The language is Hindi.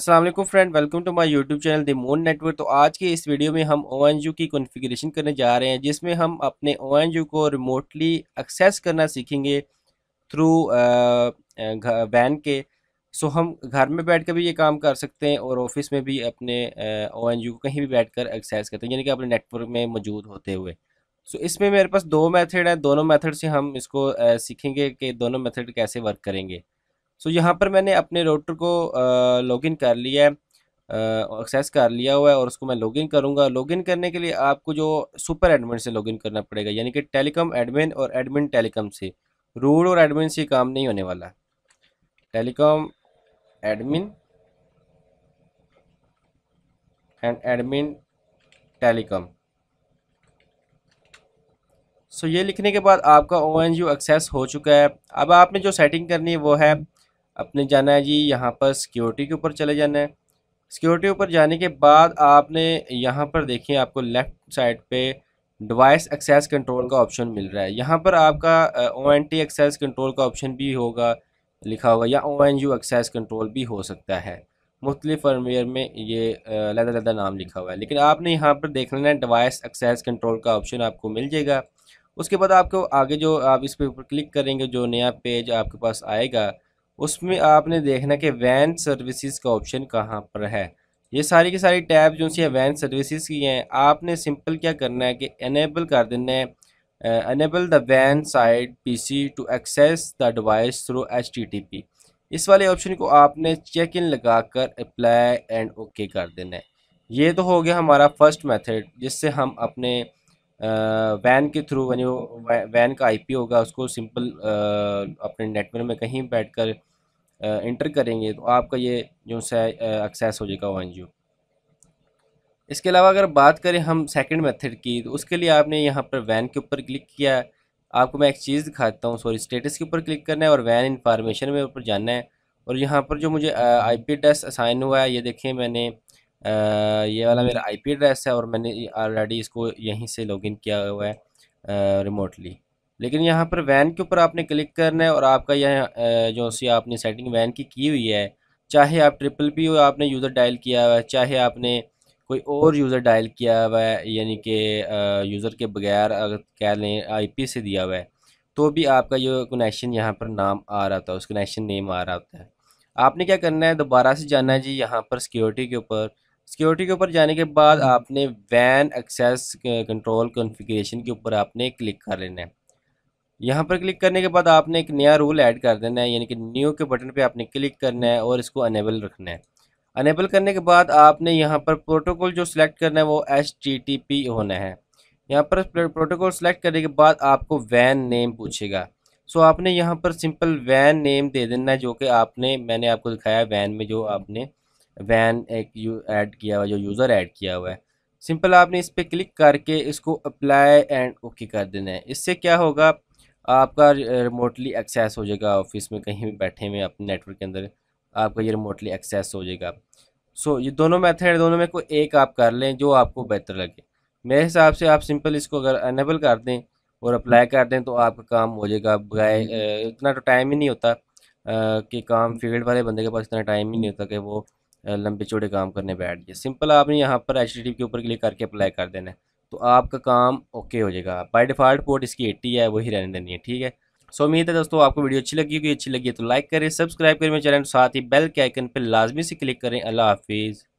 Aslam friend welcome to my YouTube channel the मोन नेटवर्क तो आज के इस वीडियो में हम ओ की कॉन्फ़िगरेशन करने जा रहे हैं जिसमें हम अपने ओ को रिमोटली एक्सेस करना सीखेंगे थ्रू वैन के सो हम घर में बैठ कर भी ये काम कर सकते हैं और ऑफिस में भी अपने ओ को कहीं भी बैठ कर एक्सेस करते हैं यानी कि अपने नेटवर्क में मौजूद होते हुए सो so, इसमें मेरे पास दो मेथड हैं दोनों मेथड से हम इसको आ, सीखेंगे कि दोनों मेथड कैसे वर्क करेंगे सो so, यहाँ पर मैंने अपने राउटर को लॉगिन कर लिया है एक्सेस कर लिया हुआ है और उसको मैं लॉगिन करूँगा लॉगिन करने के लिए आपको जो सुपर एडमिन से लॉगिन करना पड़ेगा यानी कि टेलीकॉम एडमिन और एडमिन टेलीकॉम से रूट और एडमिन से काम नहीं होने वाला telecom admin and admin telecom so ये लिखने के बाद आपका ओ एक्सेस हो चुका है अब आपने जो सेटिंग करनी है वो है आपने जाना है जी यहाँ पर सिक्योरिटी के ऊपर चले जाना है सिक्योरिटी ऊपर जाने के बाद आपने यहाँ पर देखिए आपको लेफ़्ट साइड पे डिवाइस एक्सेस कंट्रोल का ऑप्शन मिल रहा है यहाँ पर आपका O N T access control का ऑप्शन भी होगा लिखा होगा या O N U access control भी हो सकता है मुख्तलि फर्मवेयर में ये लदा अलहदा नाम लिखा हुआ है लेकिन आपने यहाँ पर देख लेना है डिवाइस एक्सेस कंट्रोल का ऑप्शन आपको मिल जाएगा उसके बाद आपको आगे जो आप इस पर क्लिक करेंगे जो नया पेज आपके पास आएगा उसमें आपने देखना कि वैन सर्विसेज का ऑप्शन कहाँ पर है ये सारी की सारी टैब जो सी वैन सर्विसेज की हैं आपने सिंपल क्या करना है कि इनेबल कर देना है अनेबल द वैन side PC to access the device through HTTP इस वाले ऑप्शन को आपने चेक इन लगा कर अप्लाई एंड ओके कर देना है ये तो हो गया हमारा फर्स्ट मेथड जिससे हम अपने वैन के थ्रू यानी वैन का आईपी होगा उसको सिंपल अपने नेटवर्क में कहीं बैठकर इंटर करेंगे तो आपका ये जो है एक्सेस हो जाएगा वन जी इसके अलावा अगर बात करें हम सेकंड मेथड की तो उसके लिए आपने यहाँ पर वैन के ऊपर क्लिक किया है आपको मैं एक चीज़ दिखाता हूँ सॉरी स्टेटस के ऊपर क्लिक करना है और वैन इंफॉर्मेशन में ऊपर जाना है और यहाँ पर जो मुझे आई पी एड्रेस असाइन हुआ है ये देखें मैंने आ, ये वाला मेरा आई पी एड्रेस है और मैंने ऑलरेडी इसको यहीं से इन किया हुआ है रिमोटली लेकिन यहाँ पर वैन के ऊपर आपने क्लिक करना है और आपका यह जो सी आपने सेटिंग वैन की की हुई है चाहे आप ट्रिपल पी आपने यूज़र डायल किया हुआ है चाहे आपने कोई और यूज़र डायल किया हुआ है यानी कि यूज़र के बगैर अगर कह लें आई से दिया हुआ है तो भी आपका जो कनेक्शन यहाँ पर नाम आ रहा था उस कनेक्शन नेम आ रहा होता है आपने क्या करना है दोबारा से जाना है जी यहाँ पर सिक्योरिटी के ऊपर सिक्योरिटी के ऊपर जाने के बाद आपने वैन एक्सेस कंट्रोल कॉन्फ़िगरेशन के ऊपर आपने क्लिक कर लेना है यहाँ पर क्लिक करने के बाद आपने एक नया रूल ऐड कर देना है यानी कि न्यू के बटन पे आपने क्लिक करना है और इसको अनेबल रखना है अनेबल करने के बाद आपने यहाँ पर प्रोटोकॉल जो सिलेक्ट करना है वो एच होना है यहाँ पर प्रोटोकॉल सेलेक्ट करने के बाद आपको वैन नेम पूछेगा सो आपने यहाँ पर सिंपल वैन नेम दे देना है जो कि आपने मैंने आपको दिखाया वैन में जो आपने वैन एक यू ऐड किया हुआ जो यूज़र ऐड किया हुआ है सिंपल आपने इस पर क्लिक करके इसको अप्लाई एंड ओके कर देना है इससे क्या होगा आपका रिमोटली एक्सेस हो जाएगा ऑफिस में कहीं भी बैठे हुए अपने नेटवर्क के अंदर आपका ये रिमोटली एक्सेस हो जाएगा सो ये दोनों मेथड दोनों में को एक आप कर लें जो आपको बेहतर लगे मेरे हिसाब से आप सिंपल इसको अगर अनेबल कर दें और अप्लाई कर दें तो आपका काम हो जाएगा बगैर हम्म। इतना तो टाइम ही नहीं होता कि काम फील्ड वाले बंदे के पास इतना टाइम ही नहीं होता कि वो लंबे चौड़े काम करने बैठ जाए सिंपल आपने यहाँ पर एच के ऊपर क्लिक करके अप्लाई कर देना है तो आपका काम ओके हो जाएगा बाई डिफ़ॉल्ट पोर्ट इसकी एट्टी है वही रहने देनी है ठीक है सो उम्मीद है दोस्तों आपको वीडियो अच्छी लगी होगी अच्छी लगी है तो लाइक करें सब्सक्राइब करें मेरे चैनल साथ ही बेल के आइकन पर लाजमी से क्लिक करें अल्लाह हाफिज़